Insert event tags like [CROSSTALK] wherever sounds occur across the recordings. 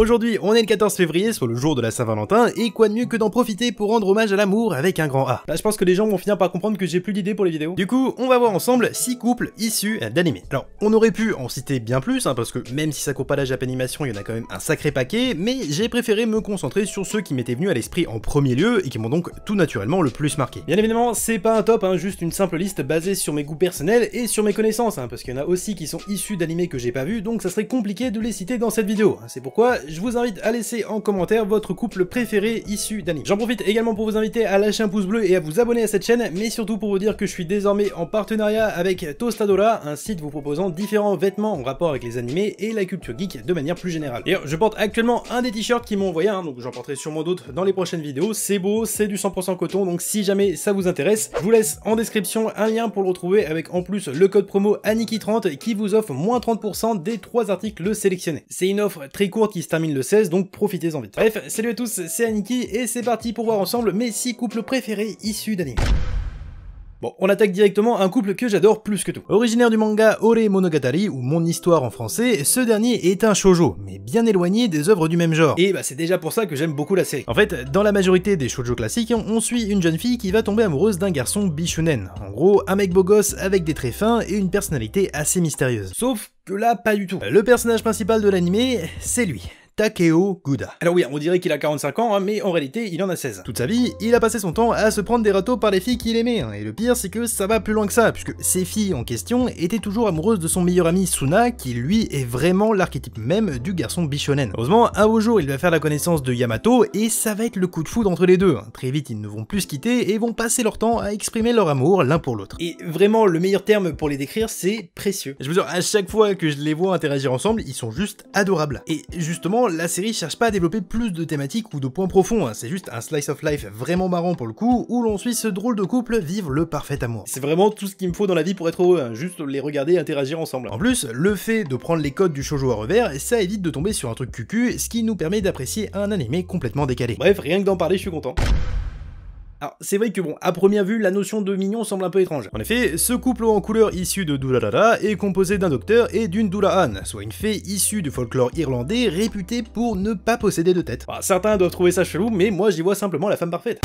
Aujourd'hui, on est le 14 février, soit le jour de la Saint-Valentin, et quoi de mieux que d'en profiter pour rendre hommage à l'amour avec un grand A. Bah je pense que les gens vont finir par comprendre que j'ai plus d'idées pour les vidéos. Du coup, on va voir ensemble 6 couples issus euh, d'animés. Alors, on aurait pu en citer bien plus, hein, parce que même si ça court pas la Japanimation, il y en a quand même un sacré paquet, mais j'ai préféré me concentrer sur ceux qui m'étaient venus à l'esprit en premier lieu, et qui m'ont donc tout naturellement le plus marqué. Bien évidemment, c'est pas un top, hein, juste une simple liste basée sur mes goûts personnels et sur mes connaissances, hein, parce qu'il y en a aussi qui sont issus d'animés que j'ai pas vus, donc ça serait compliqué de les citer dans cette vidéo. C'est pourquoi je vous invite à laisser en commentaire votre couple préféré issu d'anime. J'en profite également pour vous inviter à lâcher un pouce bleu et à vous abonner à cette chaîne, mais surtout pour vous dire que je suis désormais en partenariat avec Tostadola, un site vous proposant différents vêtements en rapport avec les animés et la culture geek de manière plus générale. D'ailleurs, je porte actuellement un des t-shirts qui m'ont envoyé, hein, donc j'en porterai sûrement d'autres dans les prochaines vidéos. C'est beau, c'est du 100% coton, donc si jamais ça vous intéresse, je vous laisse en description un lien pour le retrouver avec en plus le code promo Aniki30 qui vous offre moins 30% des trois articles sélectionnés. C'est une offre très courte qui se termine 16, donc profitez-en vite. Bref, salut à tous, c'est Aniki, et c'est parti pour voir ensemble mes 6 couples préférés issus d'anime. Bon, on attaque directement un couple que j'adore plus que tout. Originaire du manga Ore Monogatari, ou Mon Histoire en français, ce dernier est un shoujo, mais bien éloigné des œuvres du même genre. Et bah c'est déjà pour ça que j'aime beaucoup la série. En fait, dans la majorité des shoujo classiques, on suit une jeune fille qui va tomber amoureuse d'un garçon bishunen. En gros, un mec beau gosse avec des traits fins et une personnalité assez mystérieuse. Sauf que là, pas du tout. Le personnage principal de l'anime, c'est lui. Takeo Guda. Alors oui, on dirait qu'il a 45 ans, hein, mais en réalité, il en a 16. Toute sa vie, il a passé son temps à se prendre des râteaux par les filles qu'il aimait, hein. et le pire, c'est que ça va plus loin que ça, puisque ces filles en question étaient toujours amoureuses de son meilleur ami Suna, qui lui est vraiment l'archétype même du garçon bishonen. Heureusement, un beau jour il va faire la connaissance de Yamato, et ça va être le coup de foudre entre les deux. Hein. Très vite, ils ne vont plus se quitter et vont passer leur temps à exprimer leur amour l'un pour l'autre. Et vraiment, le meilleur terme pour les décrire, c'est précieux. Je vous dire, à chaque fois que je les vois interagir ensemble, ils sont juste adorables. Et justement, la série cherche pas à développer plus de thématiques ou de points profonds, hein. c'est juste un slice of life vraiment marrant pour le coup, où l'on suit ce drôle de couple vivre le parfait amour. C'est vraiment tout ce qu'il me faut dans la vie pour être heureux, hein. juste les regarder et interagir ensemble. En plus, le fait de prendre les codes du shoujo à revers, ça évite de tomber sur un truc cucu, ce qui nous permet d'apprécier un animé complètement décalé. Bref, rien que d'en parler, je suis content. Alors c'est vrai que bon, à première vue, la notion de mignon semble un peu étrange. En effet, ce couple en couleur issu de Doulalala est composé d'un docteur et d'une Anne, soit une fée issue du folklore irlandais réputée pour ne pas posséder de tête. Bah, certains doivent trouver ça chelou, mais moi j'y vois simplement la femme parfaite.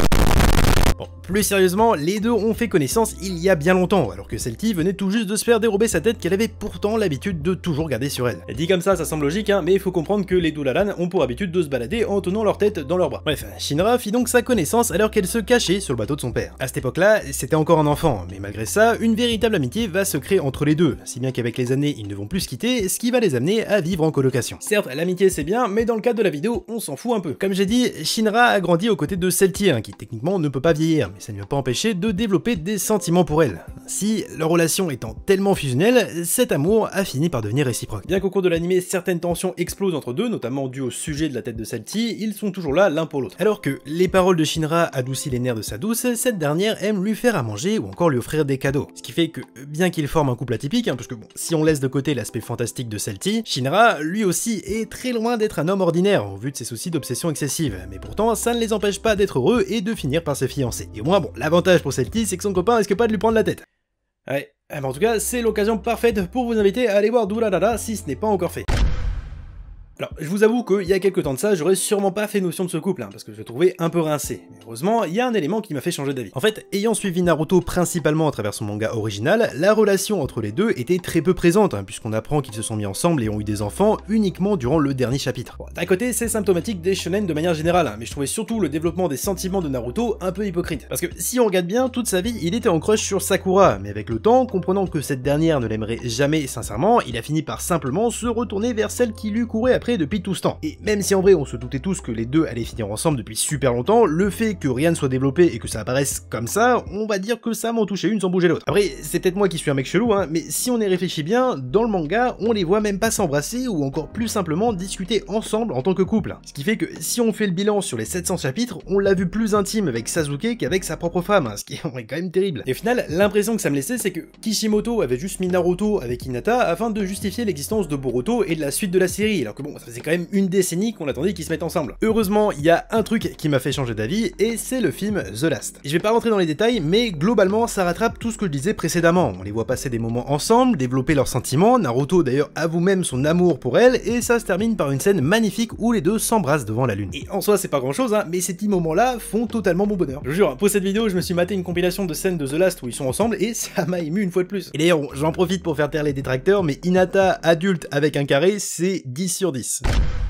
Bon, plus sérieusement, les deux ont fait connaissance il y a bien longtemps, alors que Celti venait tout juste de se faire dérober sa tête qu'elle avait pourtant l'habitude de toujours garder sur elle. Elle dit comme ça, ça semble logique, hein, mais il faut comprendre que les Doulalan ont pour habitude de se balader en tenant leur tête dans leurs bras. Bref, Shinra fit donc sa connaissance alors qu'elle se cachait sur le bateau de son père. À cette époque-là, c'était encore un enfant, mais malgré ça, une véritable amitié va se créer entre les deux, si bien qu'avec les années, ils ne vont plus se quitter, ce qui va les amener à vivre en colocation. Certes, l'amitié c'est bien, mais dans le cadre de la vidéo, on s'en fout un peu. Comme j'ai dit, Shinra a grandi aux côtés de Celti, hein, qui techniquement ne peut pas vivre mais ça ne lui a pas empêché de développer des sentiments pour elle. Ainsi, leur relation étant tellement fusionnelle, cet amour a fini par devenir réciproque. Bien qu'au cours de l'animé, certaines tensions explosent entre deux, notamment dues au sujet de la tête de Salty, ils sont toujours là l'un pour l'autre. Alors que les paroles de Shinra adoucissent les nerfs de sa douce, cette dernière aime lui faire à manger ou encore lui offrir des cadeaux. Ce qui fait que, bien qu'ils forment un couple atypique, puisque hein, parce que bon, si on laisse de côté l'aspect fantastique de Salty, Shinra, lui aussi, est très loin d'être un homme ordinaire, au vu de ses soucis d'obsession excessive. Mais pourtant, ça ne les empêche pas d'être heureux et de finir par se fiancer. Et au moins, bon, l'avantage pour celle-ci, c'est que son copain risque pas de lui prendre la tête. Ouais, euh, en tout cas, c'est l'occasion parfaite pour vous inviter à aller voir Doulalala si ce n'est pas encore fait. Alors, je vous avoue qu'il y a quelques temps de ça, j'aurais sûrement pas fait notion de ce couple, hein, parce que je le trouvais un peu rincé. Mais heureusement, il y a un élément qui m'a fait changer d'avis. En fait, ayant suivi Naruto principalement à travers son manga original, la relation entre les deux était très peu présente, hein, puisqu'on apprend qu'ils se sont mis ensemble et ont eu des enfants uniquement durant le dernier chapitre. D'un côté, c'est symptomatique des shonen de manière générale, hein, mais je trouvais surtout le développement des sentiments de Naruto un peu hypocrite. Parce que si on regarde bien, toute sa vie, il était en crush sur Sakura, mais avec le temps, comprenant que cette dernière ne l'aimerait jamais sincèrement, il a fini par simplement se retourner vers celle qui lui courait après depuis tout ce temps. Et même si en vrai on se doutait tous que les deux allaient finir ensemble depuis super longtemps, le fait que rien ne soit développé et que ça apparaisse comme ça, on va dire que ça m'en touchait une sans bouger l'autre. Après, c'est peut-être moi qui suis un mec chelou, hein, mais si on y réfléchit bien, dans le manga, on les voit même pas s'embrasser ou encore plus simplement discuter ensemble en tant que couple. Ce qui fait que si on fait le bilan sur les 700 chapitres, on l'a vu plus intime avec Sasuke qu'avec sa propre femme, hein, ce qui [LAUGHS] est quand même terrible. Et au final, l'impression que ça me laissait, c'est que Kishimoto avait juste mis Naruto avec Hinata afin de justifier l'existence de Boruto et de la suite de la série, alors que bon, ça faisait quand même une décennie qu'on attendait qu'ils se mettent ensemble. Heureusement, il y a un truc qui m'a fait changer d'avis, et c'est le film The Last. je vais pas rentrer dans les détails, mais globalement, ça rattrape tout ce que je disais précédemment. On les voit passer des moments ensemble, développer leurs sentiments, Naruto d'ailleurs avoue même son amour pour elle, et ça se termine par une scène magnifique où les deux s'embrassent devant la lune. Et en soi, c'est pas grand chose, hein, mais ces petits moments-là font totalement mon bonheur. Je vous jure, pour cette vidéo, je me suis maté une compilation de scènes de The Last où ils sont ensemble, et ça m'a ému une fois de plus. Et d'ailleurs, j'en profite pour faire taire les détracteurs, mais Inata adulte avec un carré, c'est 10 sur 10. 10.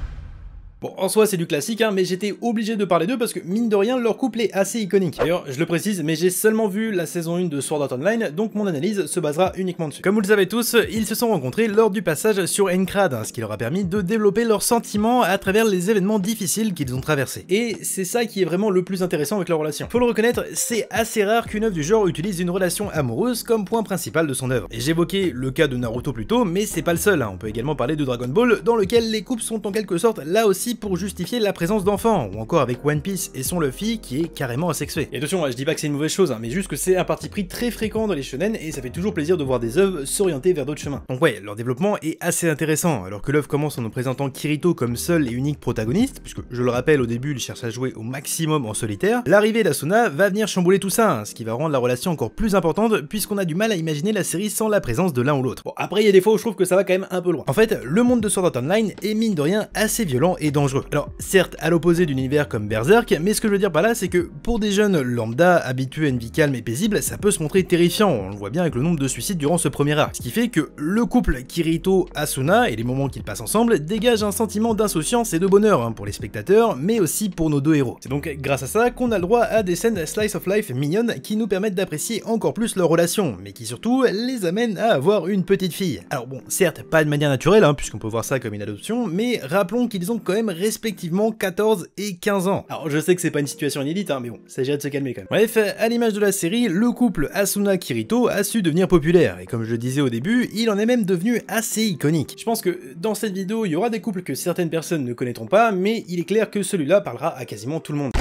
Bon, en soi, c'est du classique, hein, mais j'étais obligé de parler d'eux parce que, mine de rien, leur couple est assez iconique. D'ailleurs, je le précise, mais j'ai seulement vu la saison 1 de Sword Art Online, donc mon analyse se basera uniquement dessus. Comme vous le savez tous, ils se sont rencontrés lors du passage sur Encrad, hein, ce qui leur a permis de développer leurs sentiments à travers les événements difficiles qu'ils ont traversés. Et c'est ça qui est vraiment le plus intéressant avec leur relation. Faut le reconnaître, c'est assez rare qu'une œuvre du genre utilise une relation amoureuse comme point principal de son œuvre. Et j'évoquais le cas de Naruto plus tôt, mais c'est pas le seul, hein. on peut également parler de Dragon Ball, dans lequel les couples sont en quelque sorte là aussi pour justifier la présence d'enfants, ou encore avec One Piece et son Luffy qui est carrément asexué. Et attention, hein, je dis pas que c'est une mauvaise chose, hein, mais juste que c'est un parti pris très fréquent dans les shonen et ça fait toujours plaisir de voir des œuvres s'orienter vers d'autres chemins. Donc ouais, leur développement est assez intéressant, alors que l'œuvre commence en nous présentant Kirito comme seul et unique protagoniste, puisque je le rappelle au début il cherche à jouer au maximum en solitaire, l'arrivée d'Asuna va venir chambouler tout ça, hein, ce qui va rendre la relation encore plus importante puisqu'on a du mal à imaginer la série sans la présence de l'un ou l'autre. Bon après il y a des fois où je trouve que ça va quand même un peu loin. En fait, le monde de Sword Art Online est mine de rien assez violent et dangereux alors certes à l'opposé d'un univers comme Berserk, mais ce que je veux dire par là c'est que pour des jeunes lambda habitués à une vie calme et paisible, ça peut se montrer terrifiant, on le voit bien avec le nombre de suicides durant ce premier arc. Ce qui fait que le couple Kirito-Asuna et les moments qu'ils passent ensemble dégagent un sentiment d'insouciance et de bonheur hein, pour les spectateurs, mais aussi pour nos deux héros. C'est donc grâce à ça qu'on a le droit à des scènes slice of life mignonnes qui nous permettent d'apprécier encore plus leur relation, mais qui surtout les amènent à avoir une petite fille. Alors bon, certes pas de manière naturelle, hein, puisqu'on peut voir ça comme une adoption, mais rappelons qu'ils ont quand même respectivement 14 et 15 ans. Alors je sais que c'est pas une situation inédite, hein, mais bon, s'agirait de se calmer quand même. Bref, à l'image de la série, le couple Asuna-Kirito a su devenir populaire, et comme je le disais au début, il en est même devenu assez iconique. Je pense que dans cette vidéo, il y aura des couples que certaines personnes ne connaîtront pas, mais il est clair que celui-là parlera à quasiment tout le monde.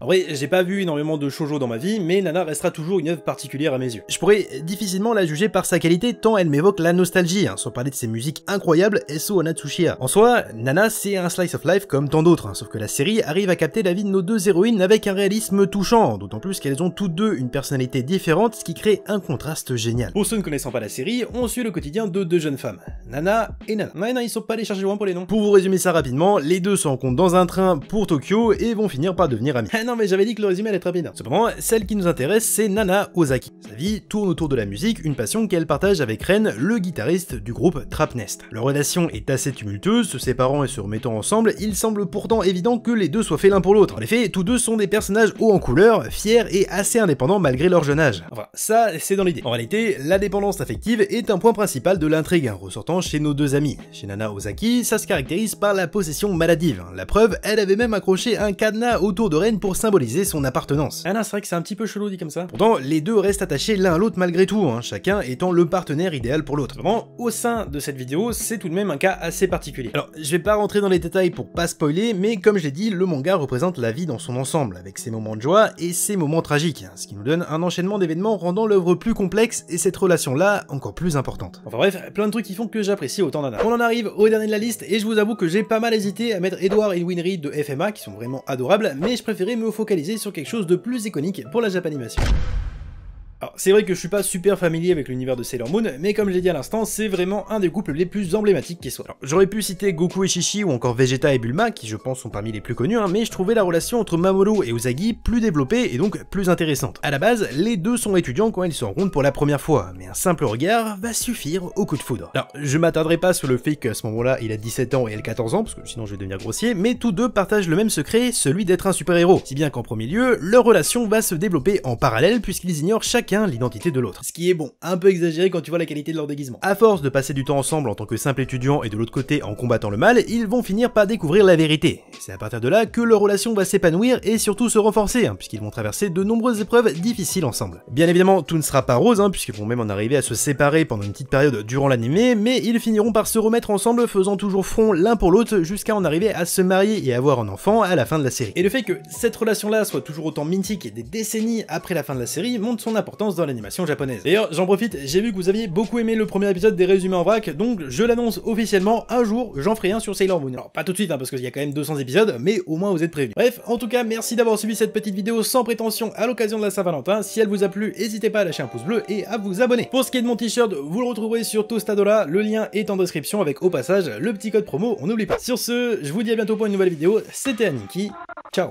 En vrai, j'ai pas vu énormément de shoujo dans ma vie, mais Nana restera toujours une œuvre particulière à mes yeux. Je pourrais difficilement la juger par sa qualité tant elle m'évoque la nostalgie, hein, sans parler de ses musiques incroyables son Onatsushia. En soi, Nana c'est un slice of life comme tant d'autres, hein, sauf que la série arrive à capter la vie de nos deux héroïnes avec un réalisme touchant, d'autant plus qu'elles ont toutes deux une personnalité différente, ce qui crée un contraste génial. Pour ceux ne connaissant pas la série, on suit le quotidien de deux jeunes femmes, Nana et Nana. Mais ils sont pas allés chercher loin pour les noms. Pour vous résumer ça rapidement, les deux se rencontrent dans un train pour Tokyo et vont finir par devenir amies. [LAUGHS] non, mais j'avais dit que le résumé allait être bien. Cependant, celle qui nous intéresse, c'est Nana Ozaki. Sa vie tourne autour de la musique, une passion qu'elle partage avec Ren, le guitariste du groupe Trapnest. Leur relation est assez tumultueuse, se séparant et se remettant ensemble, il semble pourtant évident que les deux soient faits l'un pour l'autre. En effet, tous deux sont des personnages hauts en couleur, fiers et assez indépendants malgré leur jeune âge. Enfin, ça, c'est dans l'idée. En réalité, la dépendance affective est un point principal de l'intrigue, hein, ressortant chez nos deux amis. Chez Nana Ozaki, ça se caractérise par la possession maladive. La preuve, elle avait même accroché un cadenas autour de Ren pour symboliser son appartenance. Ah non, c'est vrai que c'est un petit peu chelou dit comme ça. Pourtant, les deux restent attachés l'un à l'autre malgré tout, hein, chacun étant le partenaire idéal pour l'autre. Vraiment, au sein de cette vidéo, c'est tout de même un cas assez particulier. Alors, je vais pas rentrer dans les détails pour pas spoiler, mais comme je l'ai dit, le manga représente la vie dans son ensemble, avec ses moments de joie et ses moments tragiques, hein, ce qui nous donne un enchaînement d'événements rendant l'œuvre plus complexe et cette relation-là encore plus importante. Enfin bref, plein de trucs qui font que j'apprécie autant d'ana. On en arrive au dernier de la liste, et je vous avoue que j'ai pas mal hésité à mettre Edward et Winry de FMA, qui sont vraiment adorables, mais je préférais me focaliser sur quelque chose de plus iconique pour la japanimation. Alors, c'est vrai que je suis pas super familier avec l'univers de Sailor Moon, mais comme je l'ai dit à l'instant, c'est vraiment un des couples les plus emblématiques qui soit. J'aurais pu citer Goku et Shishi ou encore Vegeta et Bulma, qui je pense sont parmi les plus connus, hein, mais je trouvais la relation entre Mamoru et Usagi plus développée et donc plus intéressante. À la base, les deux sont étudiants quand ils se rencontrent pour la première fois, mais un simple regard va suffire au coup de foudre. Alors, je m'attarderai pas sur le fait qu'à ce moment-là, il a 17 ans et elle 14 ans, parce que sinon je vais devenir grossier, mais tous deux partagent le même secret, celui d'être un super-héros. Si bien qu'en premier lieu, leur relation va se développer en parallèle puisqu'ils ignorent chaque l'identité de l'autre. Ce qui est bon, un peu exagéré quand tu vois la qualité de leur déguisement. À force de passer du temps ensemble en tant que simple étudiant et de l'autre côté en combattant le mal, ils vont finir par découvrir la vérité. C'est à partir de là que leur relation va s'épanouir et surtout se renforcer, hein, puisqu'ils vont traverser de nombreuses épreuves difficiles ensemble. Bien évidemment, tout ne sera pas rose, hein, puisqu'ils vont même en arriver à se séparer pendant une petite période durant l'animé, mais ils finiront par se remettre ensemble, faisant toujours front l'un pour l'autre, jusqu'à en arriver à se marier et avoir un enfant à la fin de la série. Et le fait que cette relation-là soit toujours autant mythique des décennies après la fin de la série montre son importance dans l'animation japonaise. D'ailleurs, j'en profite, j'ai vu que vous aviez beaucoup aimé le premier épisode des résumés en vrac, donc je l'annonce officiellement, un jour, j'en ferai un sur Sailor Moon. Alors pas tout de suite, hein, parce qu'il y a quand même 200 épisodes mais au moins vous êtes prévenus. Bref, en tout cas, merci d'avoir suivi cette petite vidéo sans prétention à l'occasion de la Saint-Valentin. Si elle vous a plu, n'hésitez pas à lâcher un pouce bleu et à vous abonner. Pour ce qui est de mon t-shirt, vous le retrouverez sur Tostadola, le lien est en description avec au passage le petit code promo, on n'oublie pas. Sur ce, je vous dis à bientôt pour une nouvelle vidéo, c'était Aniki, ciao